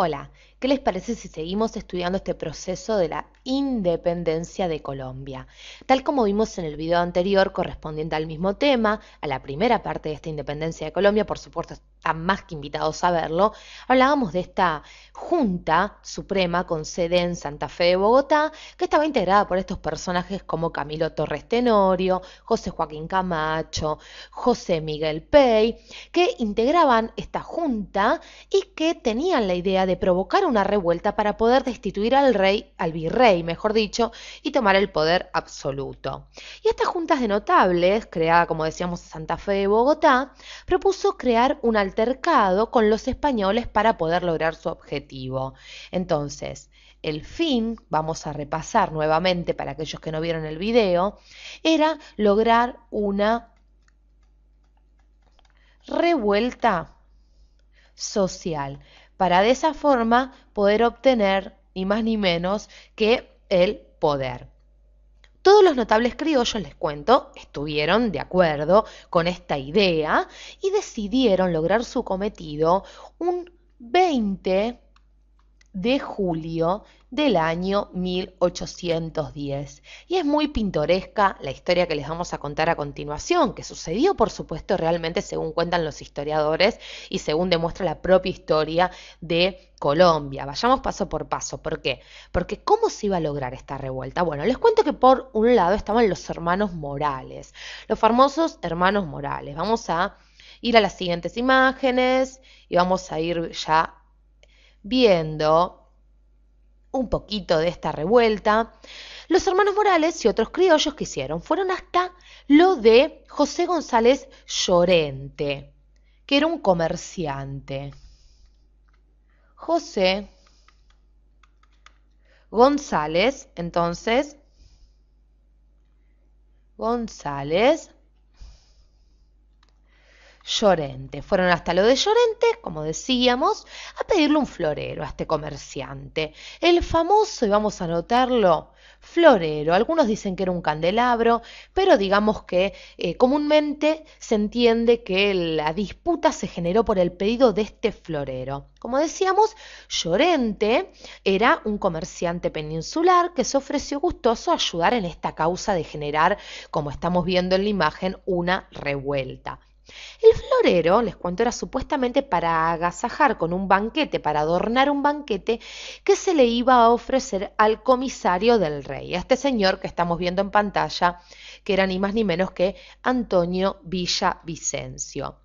Hola, ¿qué les parece si seguimos estudiando este proceso de la independencia de Colombia? Tal como vimos en el video anterior correspondiente al mismo tema, a la primera parte de esta independencia de Colombia, por supuesto más que invitados a verlo, hablábamos de esta Junta Suprema con sede en Santa Fe de Bogotá, que estaba integrada por estos personajes como Camilo Torres Tenorio, José Joaquín Camacho, José Miguel Pey, que integraban esta Junta y que tenían la idea de provocar una revuelta para poder destituir al rey, al virrey, mejor dicho, y tomar el poder absoluto. Y estas juntas de notables, creada como decíamos en Santa Fe de Bogotá, propuso crear una altercado con los españoles para poder lograr su objetivo. Entonces, el fin, vamos a repasar nuevamente para aquellos que no vieron el video, era lograr una revuelta social, para de esa forma poder obtener ni más ni menos que el poder. Todos los notables criollos, les cuento, estuvieron de acuerdo con esta idea y decidieron lograr su cometido un 20 de julio del año 1810. Y es muy pintoresca la historia que les vamos a contar a continuación, que sucedió por supuesto realmente según cuentan los historiadores y según demuestra la propia historia de Colombia. Vayamos paso por paso. ¿Por qué? Porque ¿cómo se iba a lograr esta revuelta? Bueno, les cuento que por un lado estaban los hermanos Morales, los famosos hermanos Morales. Vamos a ir a las siguientes imágenes y vamos a ir ya viendo un poquito de esta revuelta, los hermanos Morales y otros criollos que hicieron fueron hasta lo de José González Llorente, que era un comerciante. José González, entonces, González Llorente. Fueron hasta lo de Llorente, como decíamos, a pedirle un florero a este comerciante. El famoso, y vamos a notarlo, florero. Algunos dicen que era un candelabro, pero digamos que eh, comúnmente se entiende que la disputa se generó por el pedido de este florero. Como decíamos, Llorente era un comerciante peninsular que se ofreció gustoso a ayudar en esta causa de generar, como estamos viendo en la imagen, una revuelta. El florero, les cuento, era supuestamente para agasajar con un banquete, para adornar un banquete que se le iba a ofrecer al comisario del rey, a este señor que estamos viendo en pantalla, que era ni más ni menos que Antonio Villa Vicencio.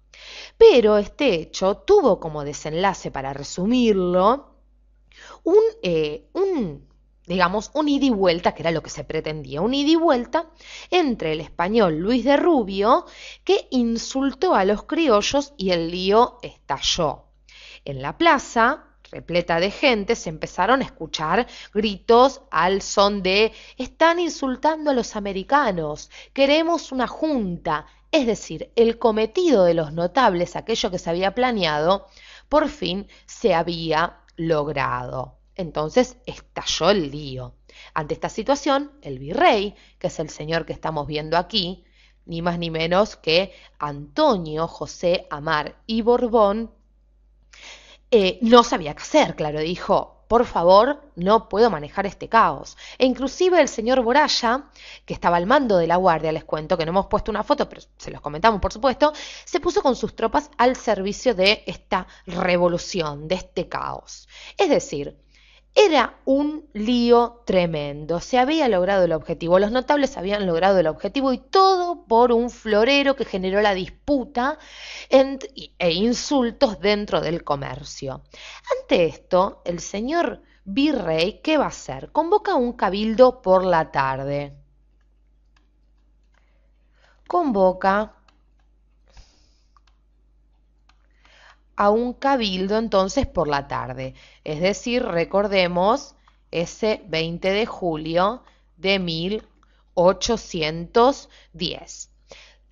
Pero este hecho tuvo como desenlace, para resumirlo, un, eh, un digamos, un ida y vuelta, que era lo que se pretendía, un ida y vuelta entre el español Luis de Rubio, que insultó a los criollos y el lío estalló. En la plaza, repleta de gente, se empezaron a escuchar gritos al son de están insultando a los americanos, queremos una junta. Es decir, el cometido de los notables, aquello que se había planeado, por fin se había logrado. Entonces estalló el lío. Ante esta situación, el virrey, que es el señor que estamos viendo aquí, ni más ni menos que Antonio José Amar y Borbón, eh, no sabía qué hacer, claro, dijo, por favor, no puedo manejar este caos. E inclusive el señor Boraya, que estaba al mando de la guardia, les cuento que no hemos puesto una foto, pero se los comentamos por supuesto, se puso con sus tropas al servicio de esta revolución, de este caos. Es decir, era un lío tremendo. Se había logrado el objetivo. Los notables habían logrado el objetivo y todo por un florero que generó la disputa e insultos dentro del comercio. Ante esto, el señor virrey, ¿qué va a hacer? Convoca un cabildo por la tarde. Convoca a un cabildo entonces por la tarde. Es decir, recordemos ese 20 de julio de 1810.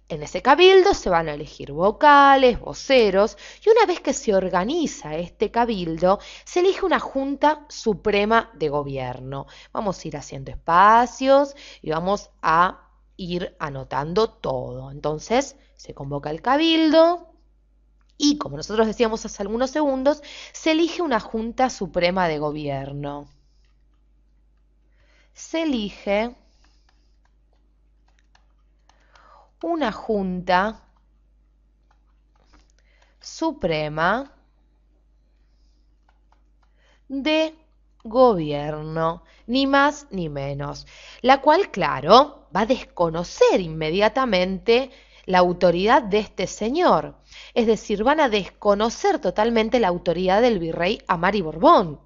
En ese cabildo se van a elegir vocales, voceros, y una vez que se organiza este cabildo, se elige una Junta Suprema de Gobierno. Vamos a ir haciendo espacios y vamos a ir anotando todo. Entonces, se convoca el cabildo, y, como nosotros decíamos hace algunos segundos, se elige una Junta Suprema de Gobierno. Se elige una Junta Suprema de gobierno, ni más ni menos, la cual, claro, va a desconocer inmediatamente la autoridad de este señor. Es decir, van a desconocer totalmente la autoridad del virrey Amari Borbón.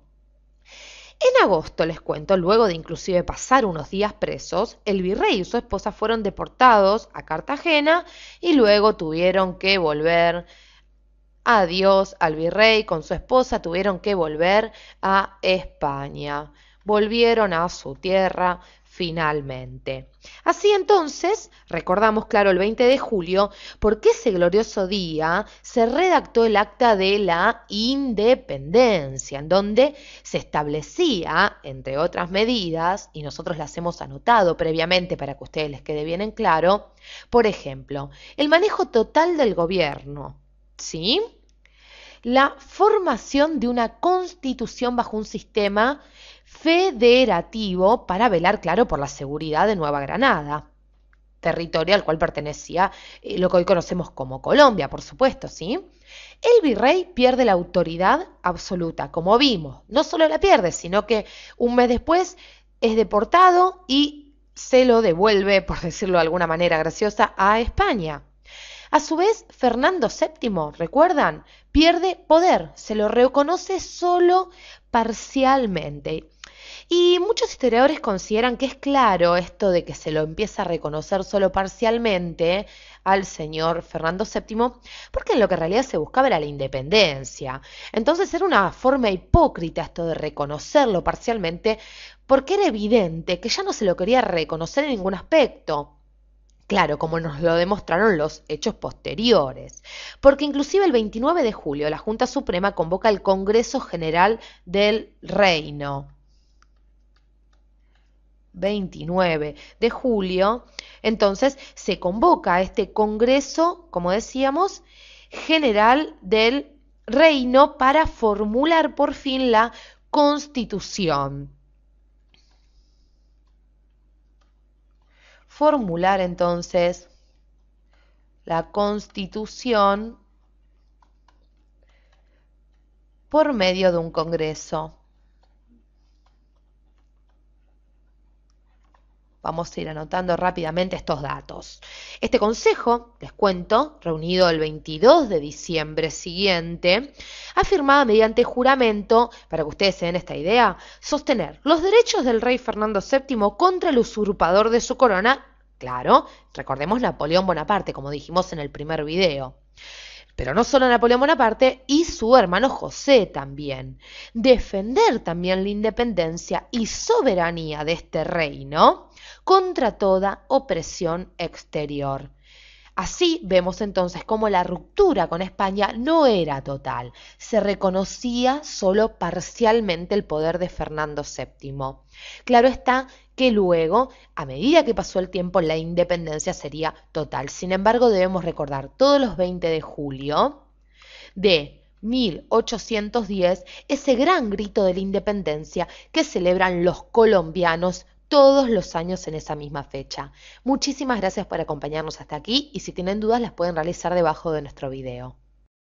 En agosto, les cuento, luego de inclusive pasar unos días presos, el virrey y su esposa fueron deportados a Cartagena y luego tuvieron que volver adiós al virrey con su esposa, tuvieron que volver a España volvieron a su tierra finalmente. Así entonces, recordamos claro el 20 de julio, porque ese glorioso día se redactó el acta de la independencia, en donde se establecía, entre otras medidas, y nosotros las hemos anotado previamente para que ustedes les quede bien en claro, por ejemplo, el manejo total del gobierno, ¿sí? la formación de una constitución bajo un sistema federativo para velar, claro, por la seguridad de Nueva Granada, territorio al cual pertenecía eh, lo que hoy conocemos como Colombia, por supuesto, ¿sí? El virrey pierde la autoridad absoluta, como vimos. No solo la pierde, sino que un mes después es deportado y se lo devuelve, por decirlo de alguna manera graciosa, a España. A su vez, Fernando VII, recuerdan, pierde poder, se lo reconoce solo parcialmente. Y muchos historiadores consideran que es claro esto de que se lo empieza a reconocer solo parcialmente al señor Fernando VII, porque en lo que en realidad se buscaba era la independencia. Entonces era una forma hipócrita esto de reconocerlo parcialmente, porque era evidente que ya no se lo quería reconocer en ningún aspecto. Claro, como nos lo demostraron los hechos posteriores, porque inclusive el 29 de julio la Junta Suprema convoca el Congreso General del Reino. 29 de julio, entonces se convoca a este Congreso, como decíamos, General del Reino para formular por fin la Constitución. formular entonces la constitución por medio de un congreso. Vamos a ir anotando rápidamente estos datos. Este consejo, les cuento, reunido el 22 de diciembre siguiente, afirmaba mediante juramento, para que ustedes se den esta idea, sostener los derechos del rey Fernando VII contra el usurpador de su corona, claro, recordemos Napoleón Bonaparte, como dijimos en el primer video pero no solo Napoleón Bonaparte y su hermano José también. Defender también la independencia y soberanía de este reino contra toda opresión exterior. Así vemos entonces cómo la ruptura con España no era total, se reconocía solo parcialmente el poder de Fernando VII. Claro está que luego, a medida que pasó el tiempo, la independencia sería total. Sin embargo, debemos recordar todos los 20 de julio de 1810 ese gran grito de la independencia que celebran los colombianos todos los años en esa misma fecha. Muchísimas gracias por acompañarnos hasta aquí y si tienen dudas las pueden realizar debajo de nuestro video.